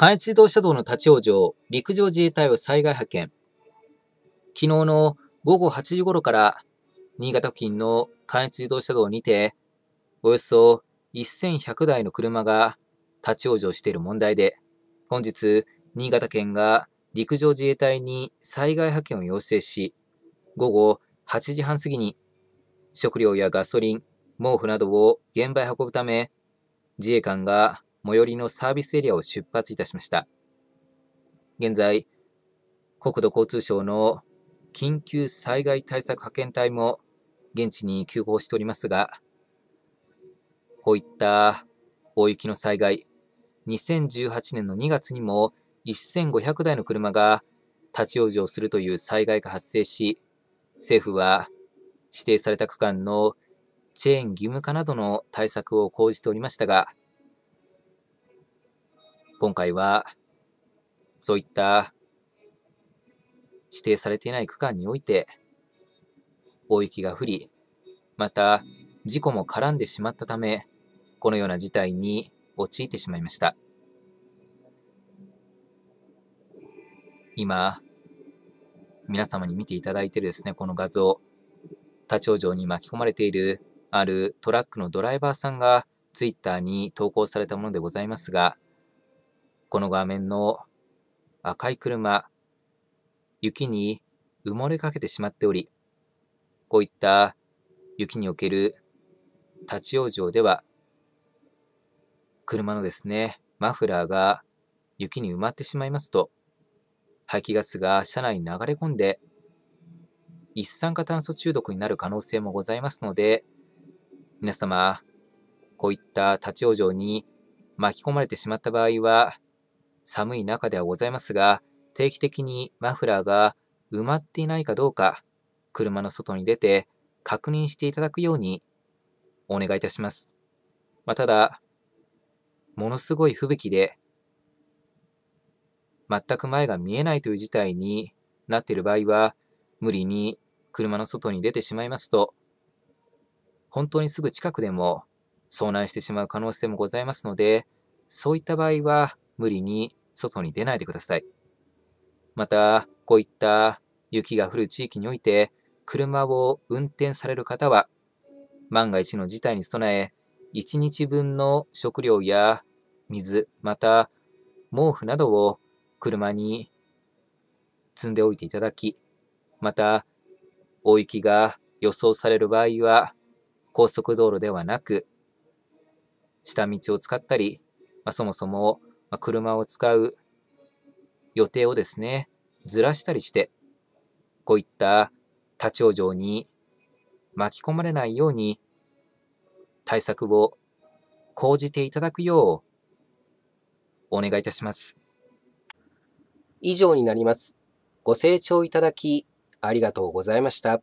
関越自動車道の立ち往生、陸上自衛隊は災害派遣。昨日の午後8時頃から新潟付近の関越自動車道にて、およそ1100台の車が立ち往生している問題で、本日、新潟県が陸上自衛隊に災害派遣を要請し、午後8時半過ぎに食料やガソリン、毛布などを現場へ運ぶため、自衛官が最寄りのサービスエリアを出発いたしました。現在、国土交通省の緊急災害対策派遣隊も現地に急行しておりますが、こういった大雪の災害、2018年の2月にも1500台の車が立ち往生するという災害が発生し、政府は指定された区間のチェーン義務化などの対策を講じておりましたが、今回は、そういった指定されていない区間において、大雪が降り、また事故も絡んでしまったため、このような事態に陥ってしまいました。今、皆様に見ていただいてるですね、この画像、立ち往生に巻き込まれているあるトラックのドライバーさんがツイッターに投稿されたものでございますが、この画面の赤い車、雪に埋もれかけてしまっており、こういった雪における立ち往生では、車のですね、マフラーが雪に埋まってしまいますと、排気ガスが車内に流れ込んで、一酸化炭素中毒になる可能性もございますので、皆様、こういった立ち往生に巻き込まれてしまった場合は、寒い中ではございますが、定期的にマフラーが埋まっていないかどうか、車の外に出て確認していただくようにお願いいたします。まあ、ただ、ものすごい吹雪で、全く前が見えないという事態になっている場合は、無理に車の外に出てしまいますと、本当にすぐ近くでも遭難してしまう可能性もございますので、そういった場合は無理に外に出ないでください。また、こういった雪が降る地域において、車を運転される方は、万が一の事態に備え、1日分の食料や水、また毛布などを車に積んでおいていただき、また、大雪が予想される場合は、高速道路ではなく、下道を使ったり、まあ、そもそもまあ、車を使う予定をですね、ずらしたりして、こういった立ち往生に巻き込まれないように対策を講じていただくようお願いいたします。以上になります。ご清聴いただきありがとうございました。